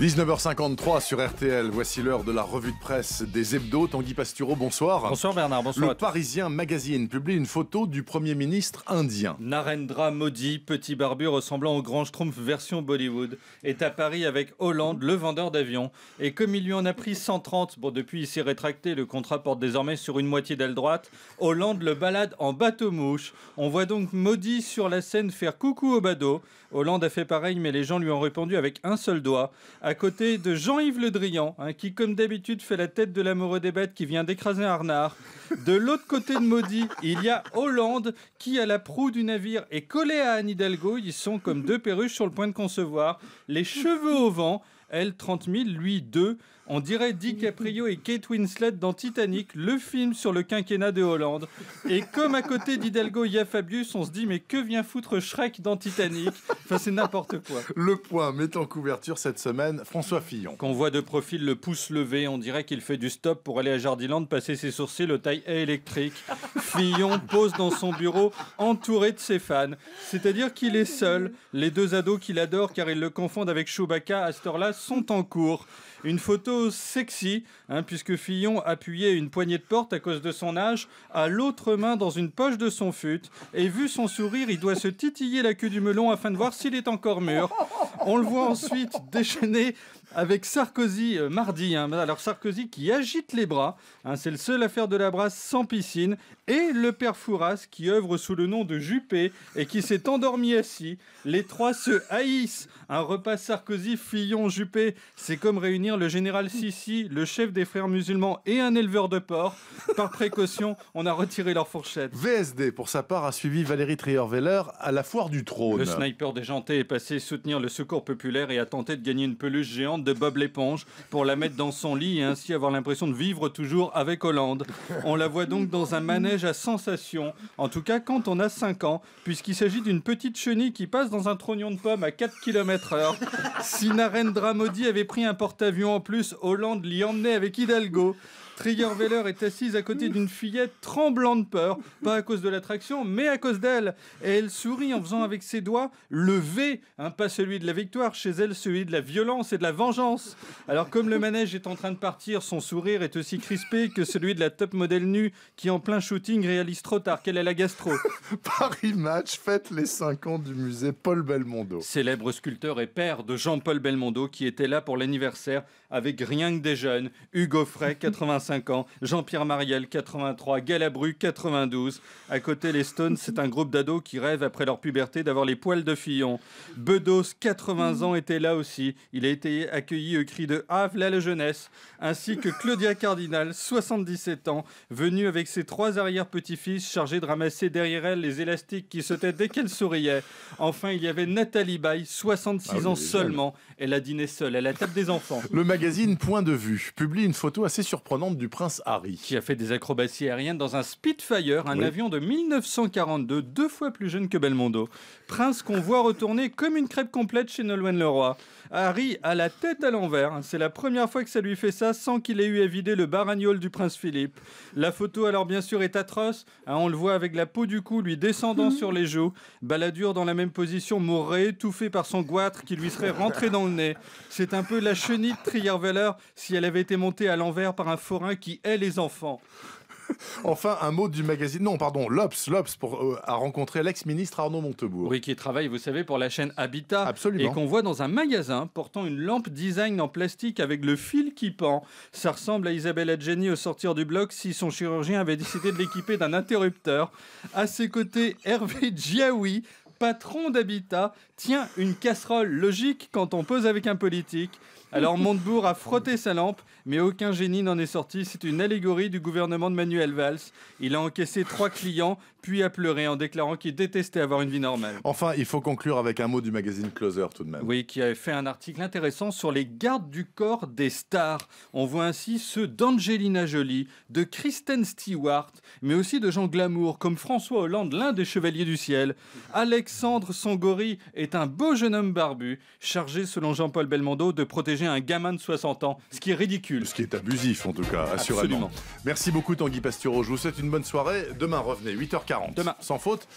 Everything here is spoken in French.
19h53 sur RTL, voici l'heure de la revue de presse des hebdos. Tanguy Pastureau, bonsoir. Bonsoir Bernard, bonsoir. Le Parisien Magazine publie une photo du Premier ministre indien. Narendra Modi, petit barbu ressemblant au Grand Schtroumpf version Bollywood, est à Paris avec Hollande, le vendeur d'avions. Et comme il lui en a pris 130, bon depuis il s'est rétracté, le contrat porte désormais sur une moitié d'aile droite, Hollande le balade en bateau-mouche. On voit donc Modi sur la scène faire coucou au badaud. Hollande a fait pareil mais les gens lui ont répondu avec un seul doigt à côté de Jean-Yves Le Drian, hein, qui, comme d'habitude, fait la tête de l'amoureux des bêtes qui vient d'écraser Arnard. De l'autre côté de Maudit, il y a Hollande, qui, à la proue du navire, est collé à Anne Hidalgo. Ils sont comme deux perruches sur le point de concevoir, les cheveux au vent. Elle, 30 000, lui, 2. On dirait Caprio et Kate Winslet dans Titanic, le film sur le quinquennat de Hollande. Et comme à côté d'Hidalgo, il y a Fabius, on se dit mais que vient foutre Shrek dans Titanic Enfin, c'est n'importe quoi. Le point met en couverture cette semaine François Fillon. Qu'on voit de profil le pouce levé, on dirait qu'il fait du stop pour aller à Jardiland passer ses sourcils le taille électrique. Fillon pose dans son bureau entouré de ses fans. C'est-à-dire qu'il est seul. Les deux ados qu'il adore car ils le confondent avec Chewbacca à cette heure-là sont en cours. Une photo sexy, hein, puisque Fillon appuyait une poignée de porte à cause de son âge à l'autre main dans une poche de son fut. Et vu son sourire, il doit se titiller la queue du melon afin de voir s'il est encore mûr. On le voit ensuite déchaîner avec Sarkozy euh, mardi. Hein. Alors Sarkozy qui agite les bras, hein, c'est le seul à faire de la brasse sans piscine, et le père Fouras qui œuvre sous le nom de Juppé et qui s'est endormi assis. Les trois se haïssent. Un repas Sarkozy, Fillon, Juppé, c'est comme réunir le général Sissi, le chef des frères musulmans et un éleveur de porc. Par précaution, on a retiré leur fourchette. VSD, pour sa part, a suivi Valérie Trierweiler à la foire du trône. Le sniper déjanté est passé soutenir le secours populaire et a tenté de gagner une peluche géante de Bob l'éponge pour la mettre dans son lit et ainsi avoir l'impression de vivre toujours avec Hollande. On la voit donc dans un manège à sensations, en tout cas quand on a 5 ans, puisqu'il s'agit d'une petite chenille qui passe dans un trognon de pomme à 4 km heure. Si Narendra Modi avait pris un porte-avions en plus, Hollande l'y emmenait avec Hidalgo. Trigger Veller est assise à côté d'une fillette tremblante de peur, pas à cause de l'attraction, mais à cause d'elle. Et elle sourit en faisant avec ses doigts le V, hein, pas celui de la victoire, chez elle celui de la violence et de la vengeance. Alors comme le manège est en train de partir, son sourire est aussi crispé que celui de la top modèle nue qui en plein shooting réalise trop tard qu'elle a la gastro. Paris Match fête les 5 ans du musée Paul Belmondo. Célèbre sculpteur et père de Jean-Paul Belmondo qui était là pour l'anniversaire avec rien que des jeunes. Hugo Frey, 85 ans, Jean-Pierre Mariel, 83, Galabru, 92. À côté, les Stones, c'est un groupe d'ados qui rêvent après leur puberté d'avoir les poils de Fillon. Bedos, 80 ans, était là aussi. Il a été accueilli au cri de Havla la jeunesse, ainsi que Claudia Cardinal, 77 ans, venue avec ses trois arrière-petits-fils chargés de ramasser derrière elle les élastiques qui sautaient dès qu'elle souriait. Enfin, il y avait Nathalie Baye, 66 ah ans seulement. Elle a dîné seule à la table des enfants. Le magazine Point de Vue publie une photo assez surprenante du prince Harry. Qui a fait des acrobaties aériennes dans un Spitfire, un avion de 1942, deux fois plus jeune que Belmondo. Prince qu'on voit retourner comme une crêpe complète chez Nolwenn Leroy. Harry à la tête c'est à l'envers. C'est la première fois que ça lui fait ça sans qu'il ait eu à vider le baragnol du prince Philippe. La photo, alors bien sûr, est atroce. Hein, on le voit avec la peau du cou lui descendant mhm. sur les joues. Baladur dans la même position mourrait, étouffé par son goitre qui lui serait rentré dans le nez. C'est un peu la chenille de valeur si elle avait été montée à l'envers par un forain qui hait les enfants. enfin, un mot du magazine. Non, pardon, Lops, Lops pour, euh, a rencontré l'ex-ministre Arnaud Montebourg. Oui, qui travaille, vous savez, pour la chaîne Habitat. Absolument. Et qu'on voit dans un magasin portant une lampe design en plastique avec le fil qui pend. Ça ressemble à Isabelle Adjani au sortir du bloc si son chirurgien avait décidé de l'équiper d'un interrupteur. À ses côtés, Hervé Giaoui, patron d'Habitat tient une casserole logique quand on pose avec un politique. Alors Montebourg a frotté sa lampe, mais aucun génie n'en est sorti. C'est une allégorie du gouvernement de Manuel Valls. Il a encaissé trois clients, puis a pleuré en déclarant qu'il détestait avoir une vie normale. Enfin, il faut conclure avec un mot du magazine Closer tout de même. Oui, qui avait fait un article intéressant sur les gardes du corps des stars. On voit ainsi ceux d'Angelina Jolie, de Kristen Stewart, mais aussi de gens glamour comme François Hollande, l'un des chevaliers du ciel, Alex Alexandre Songori est un beau jeune homme barbu, chargé, selon Jean-Paul Belmondo, de protéger un gamin de 60 ans, ce qui est ridicule. Ce qui est abusif, en tout cas, assurément. Merci beaucoup, Tanguy Pasturo. Je vous souhaite une bonne soirée. Demain, revenez, 8h40. Demain. Sans faute.